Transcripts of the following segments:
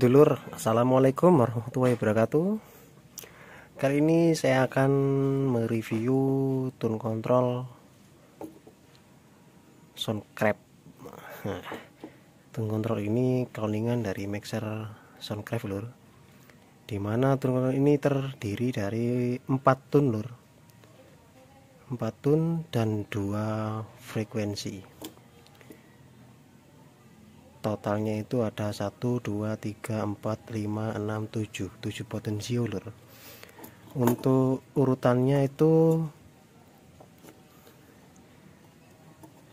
dulur, Assalamualaikum warahmatullahi wabarakatuh Kali ini saya akan mereview tune control Soundcraft nah, Tune control ini cloningan dari mixer Soundcraft lur Dimana tune control ini terdiri dari 4 tune lur 4 tune dan 2 frekuensi totalnya itu ada 1 2 3 4 5 6 7 7 potensi ulur untuk urutannya itu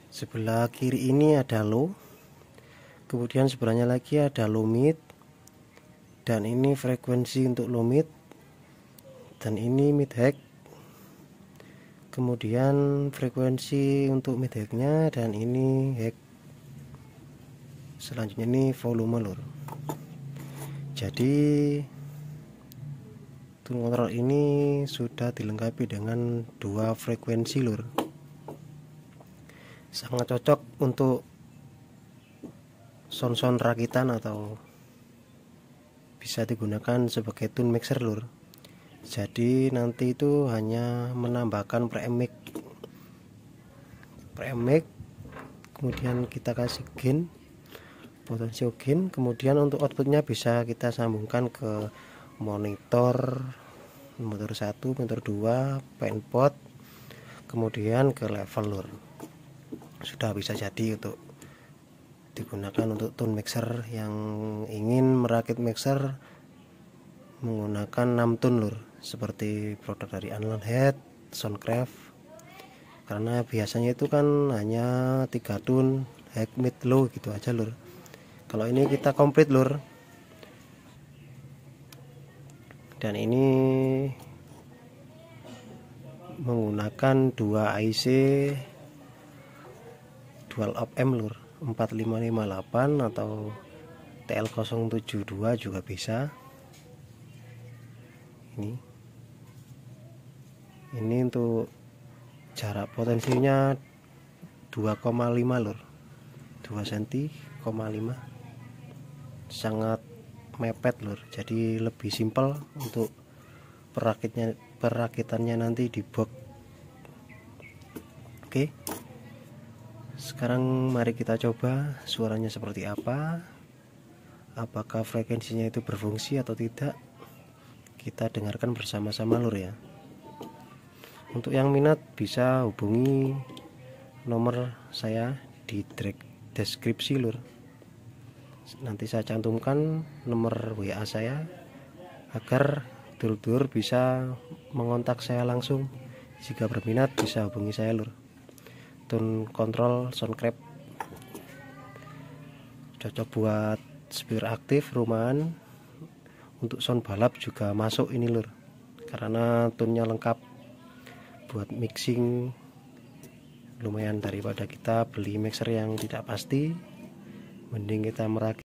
sebelah kiri ini ada low kemudian sebelahnya lagi ada low mid dan ini frekuensi untuk low mid dan ini mid hack kemudian frekuensi untuk mid hacknya dan ini hack selanjutnya ini volume lur jadi tool control ini sudah dilengkapi dengan dua frekuensi lur sangat cocok untuk sound-sound rakitan atau bisa digunakan sebagai tune mixer lur jadi nanti itu hanya menambahkan preamp preamp kemudian kita kasih gain gain kemudian untuk outputnya bisa kita sambungkan ke monitor motor 1 motor 2 penpot kemudian ke level lur sudah bisa jadi untuk digunakan untuk tone mixer yang ingin merakit mixer menggunakan 6 tune lur seperti produk dari Anlon Head Soundcraft karena biasanya itu kan hanya 3 tune high mid low gitu aja lur kalau ini kita komplit lur dan ini menggunakan dua IC dual op M lur 4558 atau TL072 juga bisa ini ini untuk jarak potensinya 2,5 lur 2 cm sangat mepet lur jadi lebih simpel untuk perakitnya perakitannya nanti di box oke sekarang mari kita coba suaranya seperti apa apakah frekuensinya itu berfungsi atau tidak kita dengarkan bersama-sama lur ya untuk yang minat bisa hubungi nomor saya di deskripsi lur nanti saya cantumkan nomor WA saya agar dulur-dulur bisa mengontak saya langsung jika berminat bisa hubungi saya lur tune kontrol soundcrap cocok buat speaker aktif rumahan untuk sound balap juga masuk ini lur karena tunnya lengkap buat mixing lumayan daripada kita beli mixer yang tidak pasti mending kita merakit